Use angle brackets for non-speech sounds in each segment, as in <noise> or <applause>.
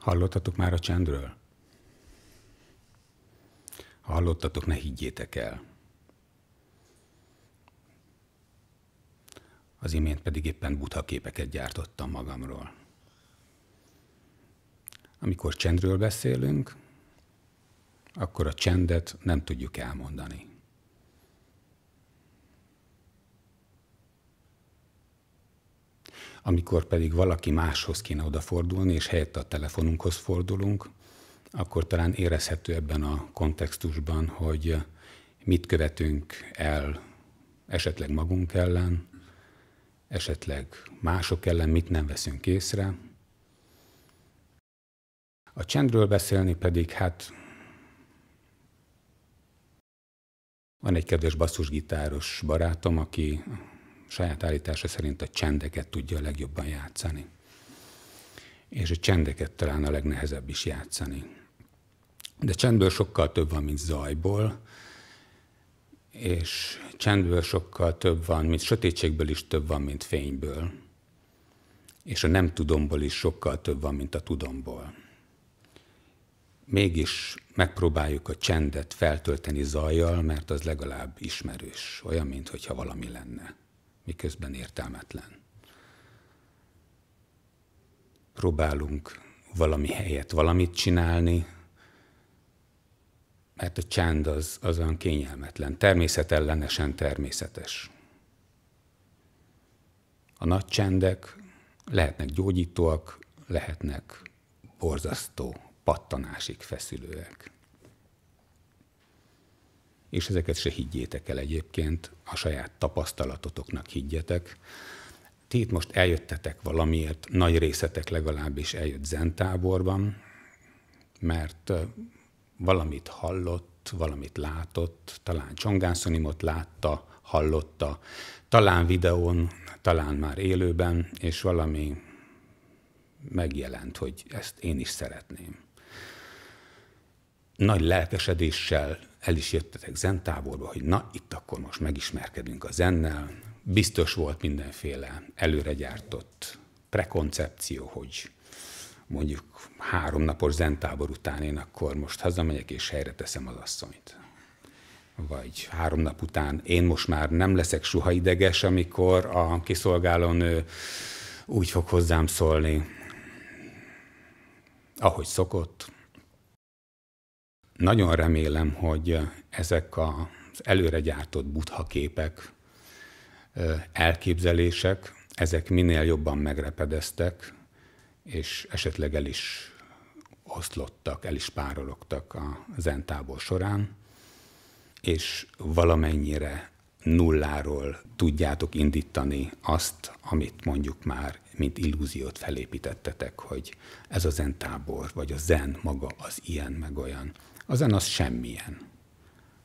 Hallottatok már a csendről? Ha hallottatok, ne higgyétek el. Az imént pedig éppen butha képeket gyártottam magamról. Amikor csendről beszélünk, akkor a csendet nem tudjuk elmondani. amikor pedig valaki máshoz kéne odafordulni, és helyett a telefonunkhoz fordulunk, akkor talán érezhető ebben a kontextusban, hogy mit követünk el esetleg magunk ellen, esetleg mások ellen, mit nem veszünk észre. A csendről beszélni pedig, hát van egy kedves basszusgitáros barátom, aki saját állítása szerint a csendeket tudja a legjobban játszani. És a csendeket talán a legnehezebb is játszani. De csendből sokkal több van, mint zajból, és csendből sokkal több van, mint sötétségből is több van, mint fényből. És a nem tudomból is sokkal több van, mint a tudomból. Mégis megpróbáljuk a csendet feltölteni zajjal, mert az legalább ismerős, olyan, mintha valami lenne miközben értelmetlen. Próbálunk valami helyet valamit csinálni, mert a csend az, az olyan kényelmetlen, természetellenesen természetes. A nagy csendek lehetnek gyógyítóak, lehetnek borzasztó, pattanásig feszülőek és ezeket se higgyétek el egyébként, a saját tapasztalatotoknak higgyetek. Ti itt most eljöttetek valamiért, nagy részetek legalábbis eljött zentáborban, mert valamit hallott, valamit látott, talán Csongászonimot látta, hallotta, talán videón, talán már élőben, és valami megjelent, hogy ezt én is szeretném. Nagy lelkesedéssel el is jöttetek zen táborba, hogy na, itt akkor most megismerkedünk a zennel. Biztos volt mindenféle előregyártott prekoncepció, hogy mondjuk három napos zentábor után én akkor most hazamegyek és helyre teszem az asszonyt. Vagy három nap után én most már nem leszek soha ideges, amikor a kiszolgálónő úgy fog hozzám szólni, ahogy szokott, nagyon remélem, hogy ezek az előre gyártott butha képek, elképzelések, ezek minél jobban megrepedeztek, és esetleg el is oszlottak, el is párologtak a zentábor során, és valamennyire nulláról tudjátok indítani azt, amit mondjuk már, mint illúziót felépítettetek, hogy ez a zentábor, vagy a zen maga az ilyen meg olyan. A zen az semmilyen.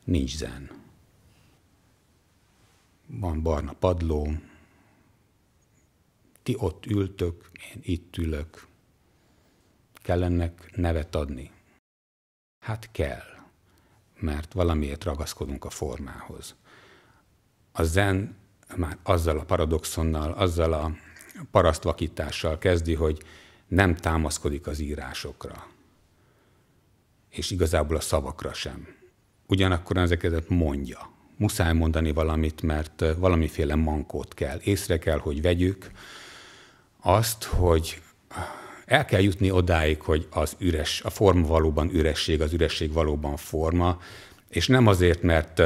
Nincs zen. Van barna padló, ti ott ültök, én itt ülök. Kell ennek nevet adni? Hát kell, mert valamiért ragaszkodunk a formához. A zen már azzal a paradoxonnal, azzal a parasztvakítással kezdi, hogy nem támaszkodik az írásokra és igazából a szavakra sem. Ugyanakkor ezeket mondja. Muszáj mondani valamit, mert valamiféle mankót kell. Észre kell, hogy vegyük azt, hogy el kell jutni odáig, hogy az üres, a forma valóban üresség, az üresség valóban forma, és nem azért, mert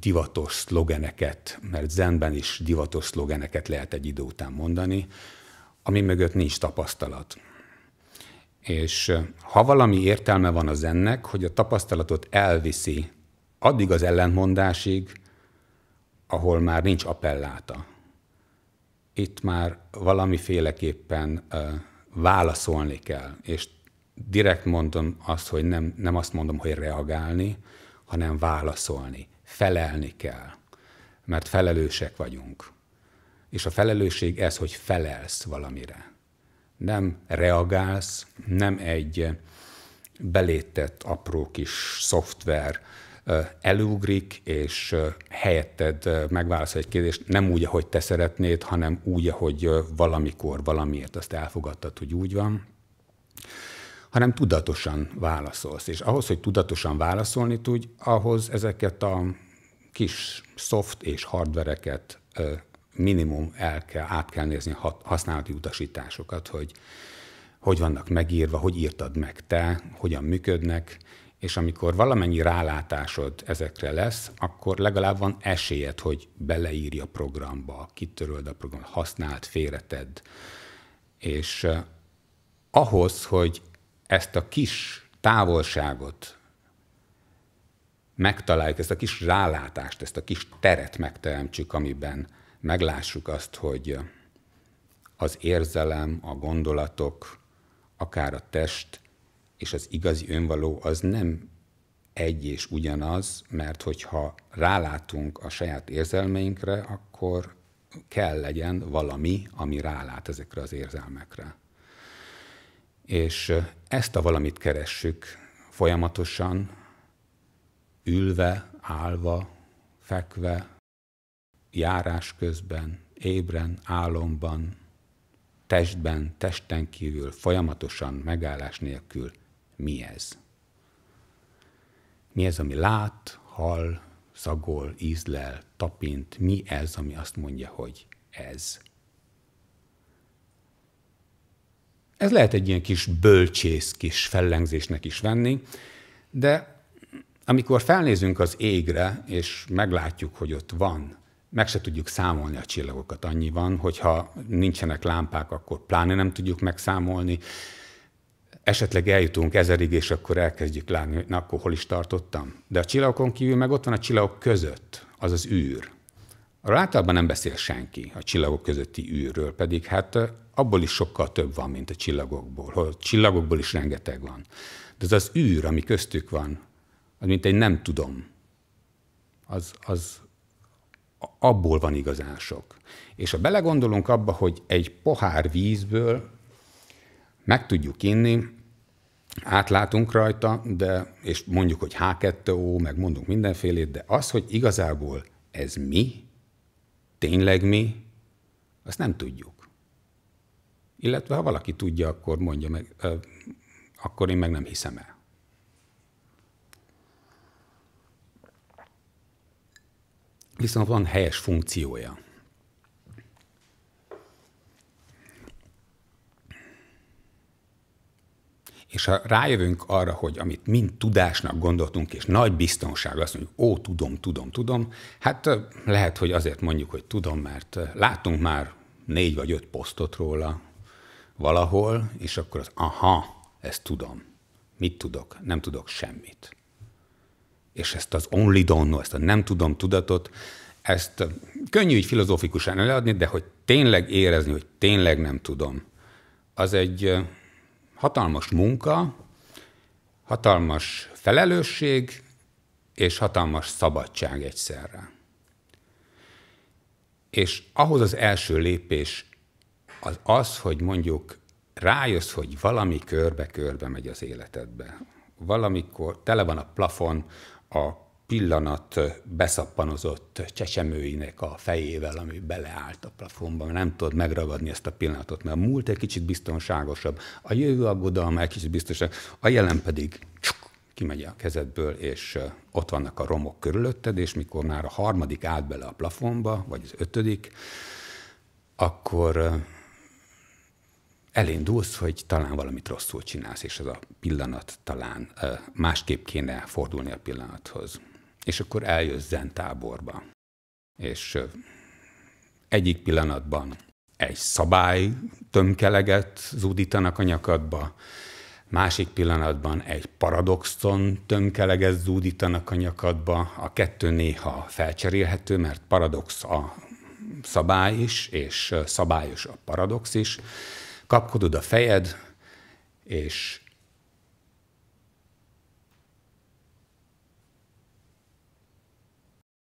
divatos szlogeneket, mert zenben is divatos szlogeneket lehet egy idő után mondani, ami mögött nincs tapasztalat. És ha valami értelme van az ennek, hogy a tapasztalatot elviszi addig az ellentmondásig, ahol már nincs appelláta. Itt már valamiféleképpen válaszolni kell, és direkt mondom azt, hogy nem, nem azt mondom, hogy reagálni, hanem válaszolni, felelni kell, mert felelősek vagyunk. És a felelősség ez, hogy felelsz valamire nem reagálsz, nem egy eh, belétett apró kis szoftver eh, elugrik, és eh, helyetted megválaszol egy kérdést, nem úgy, ahogy te szeretnéd, hanem úgy, ahogy valamikor, valamiért azt elfogadtad, hogy úgy van, hanem tudatosan válaszolsz. És ahhoz, hogy tudatosan válaszolni tudj, ahhoz ezeket a kis soft és hardvereket minimum el kell, át kell nézni a használati utasításokat, hogy hogy vannak megírva, hogy írtad meg te, hogyan működnek, és amikor valamennyi rálátásod ezekre lesz, akkor legalább van esélyed, hogy beleírja a programba, kitöröld a program, használt félreted. És ahhoz, hogy ezt a kis távolságot megtaláljuk, ezt a kis rálátást, ezt a kis teret megteremtsük, amiben meglássuk azt, hogy az érzelem, a gondolatok, akár a test és az igazi önvaló az nem egy és ugyanaz, mert hogyha rálátunk a saját érzelmeinkre, akkor kell legyen valami, ami rálát ezekre az érzelmekre. És ezt a valamit keressük folyamatosan, ülve, állva, fekve, járás közben, ébren, álomban, testben, testen kívül, folyamatosan, megállás nélkül mi ez? Mi ez, ami lát, hall, szagol, ízlel, tapint, mi ez, ami azt mondja, hogy ez? Ez lehet egy ilyen kis bölcsész kis fellengzésnek is venni, de amikor felnézünk az égre, és meglátjuk, hogy ott van meg se tudjuk számolni a csillagokat, annyi van, hogyha nincsenek lámpák, akkor pláne nem tudjuk megszámolni. Esetleg eljutunk ezerig, és akkor elkezdjük látni, hogy na, akkor hol is tartottam. De a csillagokon kívül meg ott van a csillagok között, az az űr. Arról általában nem beszél senki a csillagok közötti űrről, pedig hát abból is sokkal több van, mint a csillagokból. A csillagokból is rengeteg van. De az az űr, ami köztük van, az mint egy nem tudom, az, az, abból van igazán sok. És ha belegondolunk abba, hogy egy pohár vízből meg tudjuk inni, átlátunk rajta, de, és mondjuk, hogy H2O, meg mondunk mindenfélét, de az, hogy igazából ez mi, tényleg mi, azt nem tudjuk. Illetve ha valaki tudja, akkor mondja meg, ö, akkor én meg nem hiszem el. viszont van helyes funkciója. És ha rájövünk arra, hogy amit mind tudásnak gondoltunk, és nagy biztonság azt mondjuk, ó, tudom, tudom, tudom, hát lehet, hogy azért mondjuk, hogy tudom, mert látunk már négy vagy öt posztot róla valahol, és akkor az, aha, ezt tudom. Mit tudok? Nem tudok semmit és ezt az only don't know, ezt a nem tudom tudatot, ezt könnyű így filozófikusan eladni, de hogy tényleg érezni, hogy tényleg nem tudom, az egy hatalmas munka, hatalmas felelősség és hatalmas szabadság egyszerre. És ahhoz az első lépés az az, hogy mondjuk rájössz, hogy valami körbe-körbe megy az életedbe. Valamikor tele van a plafon a pillanat beszappanozott csecsemőinek a fejével, ami beleállt a plafonba, nem tudod megragadni ezt a pillanatot, mert a múlt egy kicsit biztonságosabb, a jövő aggodalma egy kicsit biztonságosabb, a jelen pedig kimegy a kezedből, és ott vannak a romok körülötted, és mikor már a harmadik állt bele a plafonba, vagy az ötödik, akkor elindulsz, hogy talán valamit rosszul csinálsz, és ez a pillanat talán másképp kéne fordulni a pillanathoz. És akkor eljössz zen táborba. És egyik pillanatban egy szabály tömkeleget zúdítanak a nyakadba, másik pillanatban egy paradoxon tömkeleget zúdítanak a nyakadba, a kettő néha felcserélhető, mert paradox a szabály is, és szabályos a paradox is, kapkodod a fejed, és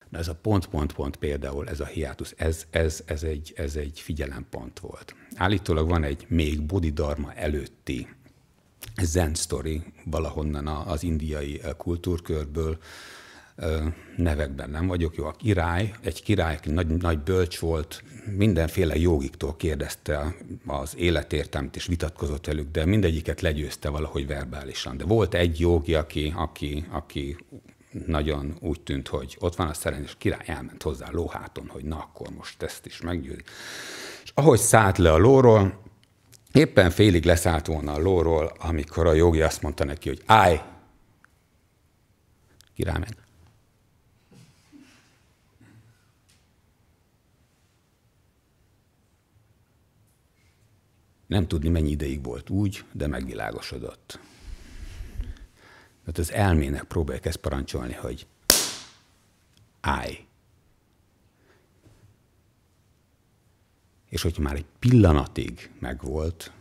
Na ez a pont-pont-pont például, ez a hiátus, ez, ez, ez, egy, ez egy figyelempont volt. Állítólag van egy még bodhidharma előtti zen story valahonnan az indiai eh, kultúrkörből, eh, nevekben nem vagyok jó. A király, egy király, aki nagy, nagy bölcs volt, mindenféle jogiktól kérdezte az életértelmet, és vitatkozott velük, de mindegyiket legyőzte valahogy verbálisan. De volt egy jogi, aki, aki, aki nagyon úgy tűnt, hogy ott van a szerencsés király, elment hozzá lóháton, hogy na akkor most ezt is meggyőzi. És ahogy szállt le a lóról, éppen félig leszállt volna a lóról, amikor a jogi azt mondta neki, hogy állj! Király meg Nem tudni, mennyi ideig volt úgy, de megvilágosodott. Tehát az elmének próbálják ezt parancsolni, hogy állj. És hogyha már egy pillanatig megvolt,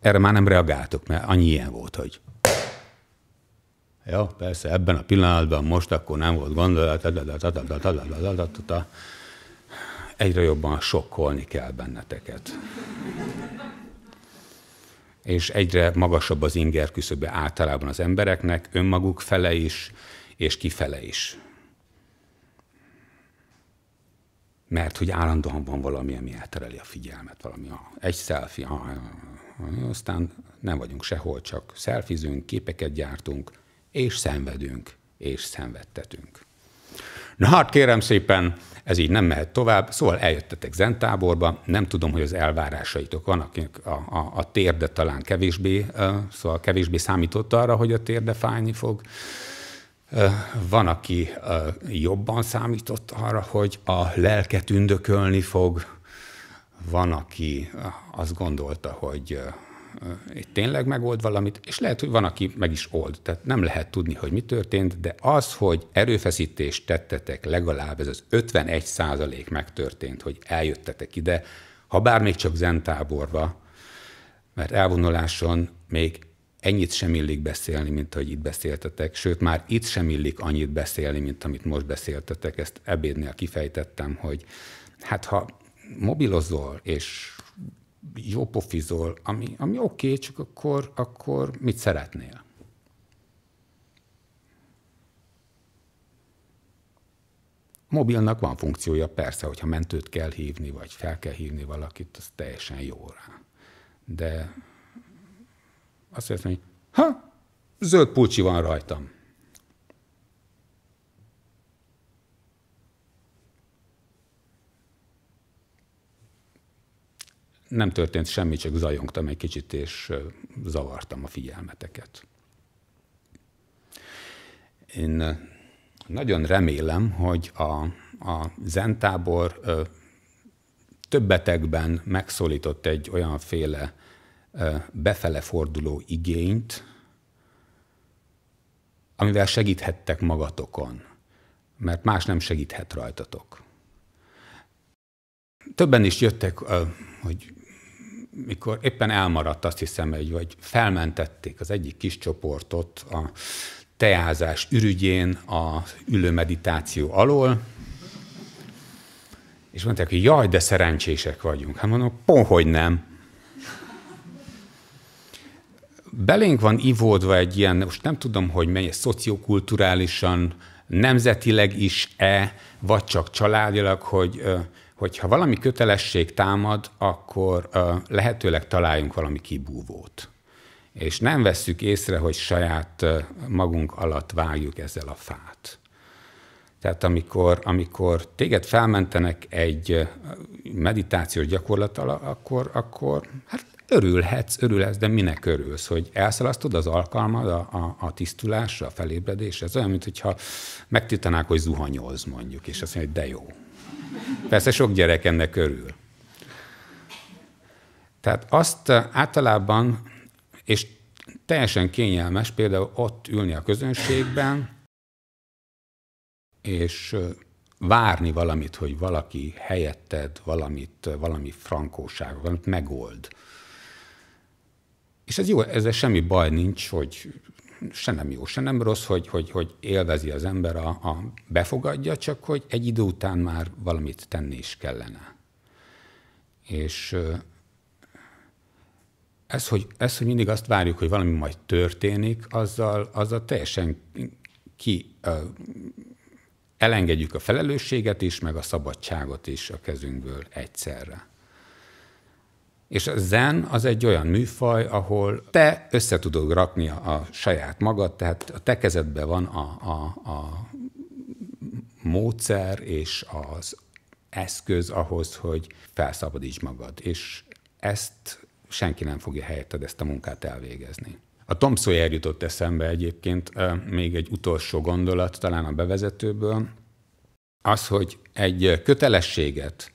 erre már nem reagáltok, mert annyi ilyen volt, hogy jó, persze, ebben a pillanatban most akkor nem volt gondolat, egyre jobban sokkolni kell benneteket és egyre magasabb az inger küszöbe általában az embereknek, önmaguk fele is, és kifele is. Mert hogy állandóan van valami, ami eltereli a figyelmet, valami ha egy selfie, ha, aztán nem vagyunk sehol, csak szelfizünk, képeket gyártunk, és szenvedünk, és szenvedtetünk. Na hát kérem szépen, ez így nem mehet tovább, szóval eljöttetek zentáborba, nem tudom, hogy az elvárásaitok vannak, a, a, a térde talán kevésbé, szóval kevésbé számított arra, hogy a térde fájni fog, van, aki jobban számított arra, hogy a lelket ündökölni fog, van, aki azt gondolta, hogy itt tényleg megold valamit, és lehet, hogy van, aki meg is old. Tehát nem lehet tudni, hogy mi történt, de az, hogy erőfeszítést tettetek, legalább ez az 51 százalék megtörtént, hogy eljöttetek ide, ha bár még csak zentáborba, mert elvonuláson még ennyit sem illik beszélni, mint ahogy itt beszéltetek, sőt, már itt sem illik annyit beszélni, mint amit most beszéltetek. Ezt ebédnél kifejtettem, hogy hát ha mobilozol, és jó pofizol, ami, ami oké, okay, csak akkor, akkor mit szeretnél? Mobilnak van funkciója persze, hogyha mentőt kell hívni, vagy fel kell hívni valakit, az teljesen jó rá. De azt mondja, hogy ha, zöld pulcsi van rajtam. nem történt semmi, csak zajongtam egy kicsit, és zavartam a figyelmeteket. Én nagyon remélem, hogy a, a zentábor többetekben megszólított egy olyanféle befele forduló igényt, amivel segíthettek magatokon, mert más nem segíthet rajtatok. Többen is jöttek, hogy mikor éppen elmaradt, azt hiszem, egy, vagy felmentették az egyik kis csoportot a teázás ürügyén a ülő meditáció alól, és mondták, hogy jaj, de szerencsések vagyunk. Hát mondom, hogy nem. Belénk van ivódva egy ilyen, most nem tudom, hogy mennyi, szociokulturálisan, nemzetileg is-e, vagy csak családilag, hogy hogyha valami kötelesség támad, akkor lehetőleg találjunk valami kibúvót. És nem vesszük észre, hogy saját magunk alatt vágjuk ezzel a fát. Tehát amikor, amikor téged felmentenek egy meditációs gyakorlat akkor, akkor hát örülhetsz, örülhetsz, de minek örülsz, hogy elszalasztod az alkalmad a, a, a tisztulásra, a felébredésre? Ez olyan, mintha megtiltanák, hogy zuhanyoz mondjuk, és azt mondja, hogy de jó, Persze sok gyerek ennek körül. Tehát azt eh, általában, és teljesen kényelmes például ott ülni a közönségben, és eh, várni valamit, hogy valaki helyetted valamit, eh, valami frankóság, valamit megold. És ez jó, ezzel semmi baj nincs, hogy se nem jó, se nem rossz, hogy, hogy, hogy élvezi az ember, a, a befogadja, csak hogy egy idő után már valamit tenni is kellene. És ez, hogy, ez, hogy mindig azt várjuk, hogy valami majd történik, azzal, azzal teljesen ki elengedjük a felelősséget is, meg a szabadságot is a kezünkből egyszerre. És a zen az egy olyan műfaj, ahol te össze tudod rakni a, saját magad, tehát a te kezedben van a, a, a módszer és az eszköz ahhoz, hogy felszabadíts magad. És ezt senki nem fogja helyetted ezt a munkát elvégezni. A Tom Sawyer jutott eszembe egyébként még egy utolsó gondolat talán a bevezetőből, az, hogy egy kötelességet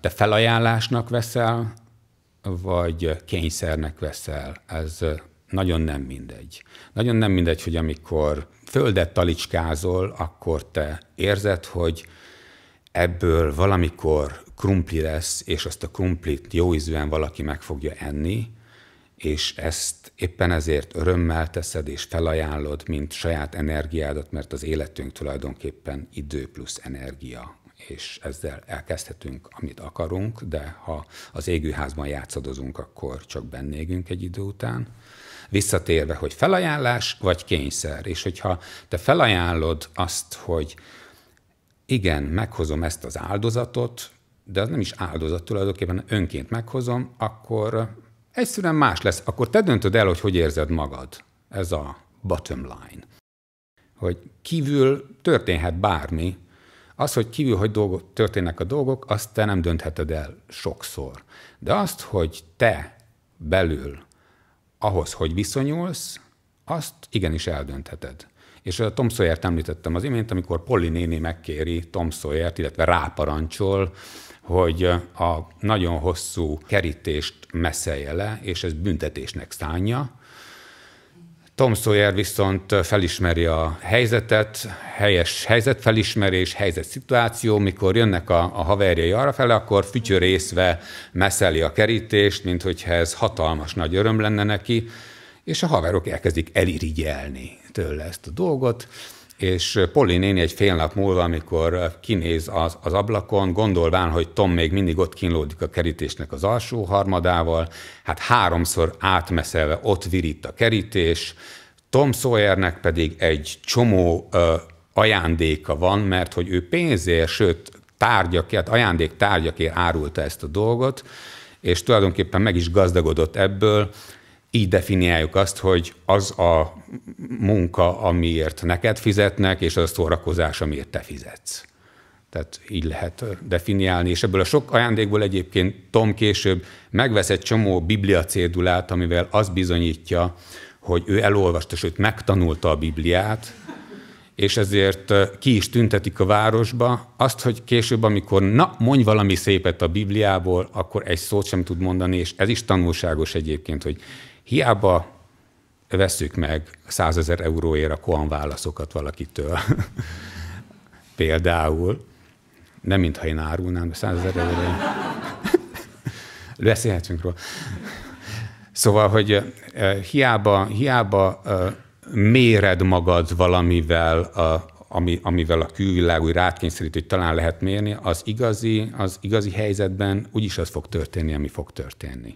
te felajánlásnak veszel, vagy kényszernek veszel. Ez nagyon nem mindegy. Nagyon nem mindegy, hogy amikor földet talicskázol, akkor te érzed, hogy ebből valamikor krumpli lesz, és azt a krumplit jó ízűen valaki meg fogja enni, és ezt éppen ezért örömmel teszed és felajánlod, mint saját energiádat, mert az életünk tulajdonképpen idő plusz energia és ezzel elkezdhetünk, amit akarunk, de ha az égőházban játszadozunk, akkor csak bennégünk egy idő után. Visszatérve, hogy felajánlás vagy kényszer, és hogyha te felajánlod azt, hogy igen, meghozom ezt az áldozatot, de az nem is áldozat tulajdonképpen, önként meghozom, akkor egyszerűen más lesz. Akkor te döntöd el, hogy hogy érzed magad. Ez a bottom line. Hogy kívül történhet bármi, az, hogy kívül, hogy dolgok, történnek a dolgok, azt te nem döntheted el sokszor. De azt, hogy te belül ahhoz, hogy viszonyulsz, azt igenis eldöntheted. És a Tom Sawyer-t említettem az imént, amikor Polly néni megkéri Tom Sawyer-t, illetve ráparancsol, hogy a nagyon hosszú kerítést meszelje le, és ez büntetésnek szánja, Tom Sawyer viszont felismeri a helyzetet, helyes helyzetfelismerés, helyzetszituáció, mikor jönnek a, a haverjai arrafele, akkor fütyörészve meszeli a kerítést, mint hogyha ez hatalmas nagy öröm lenne neki, és a haverok elkezdik elirigyelni tőle ezt a dolgot, és Polly néni egy fél nap múlva, amikor kinéz az, az ablakon, gondolván, hogy Tom még mindig ott kínlódik a kerítésnek az alsó harmadával, hát háromszor átmeszelve ott virít a kerítés, Tom Sawyernek pedig egy csomó ö, ajándéka van, mert hogy ő pénzért, sőt tárgyakért, ajándék tárgyakért árulta ezt a dolgot, és tulajdonképpen meg is gazdagodott ebből, így definiáljuk azt, hogy az a munka, amiért neked fizetnek, és az a szórakozás, amiért te fizetsz. Tehát így lehet definiálni, és ebből a sok ajándékból egyébként Tom később megvesz egy csomó cédulát, amivel az bizonyítja, hogy ő elolvasta, sőt megtanulta a Bibliát, és ezért ki is tüntetik a városba azt, hogy később, amikor na, mondj valami szépet a Bibliából, akkor egy szót sem tud mondani, és ez is tanulságos egyébként, hogy hiába veszük meg 100 ezer euróért a koan válaszokat valakitől, <laughs> például, nem mintha én árulnám, de 100 ezer euróért. <laughs> Beszélhetünk róla. Szóval, hogy hiába, hiába méred magad valamivel, a, ami, amivel a külvilág úgy rátkényszerít, hogy talán lehet mérni, az igazi, az igazi helyzetben úgyis az fog történni, ami fog történni.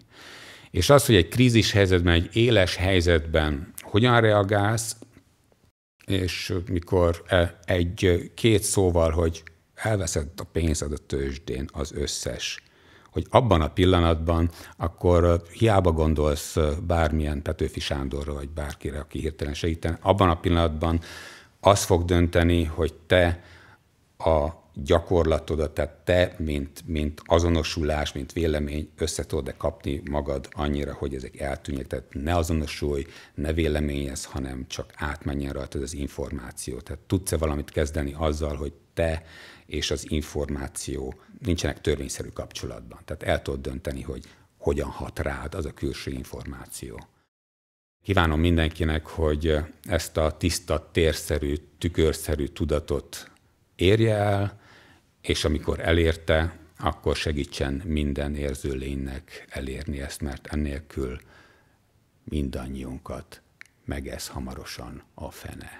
És az, hogy egy krízis helyzetben, egy éles helyzetben hogyan reagálsz, és mikor e, egy két szóval, hogy elveszed a pénzed a tőzsdén az összes, hogy abban a pillanatban akkor hiába gondolsz bármilyen Petőfi Sándorra, vagy bárkire, aki hirtelen segíten, abban a pillanatban az fog dönteni, hogy te a gyakorlatodat, tehát te, mint, mint azonosulás, mint vélemény össze tudod kapni magad annyira, hogy ezek eltűnjek, tehát ne azonosulj, ne véleményez, hanem csak átmenjen rajtad az információ. Tehát tudsz-e valamit kezdeni azzal, hogy te és az információ nincsenek törvényszerű kapcsolatban. Tehát el tudod dönteni, hogy hogyan hat rád az a külső információ. Kívánom mindenkinek, hogy ezt a tiszta, térszerű, tükörszerű tudatot érje el, és amikor elérte, akkor segítsen minden érző lénynek elérni ezt, mert ennélkül mindannyiunkat megesz hamarosan a fene.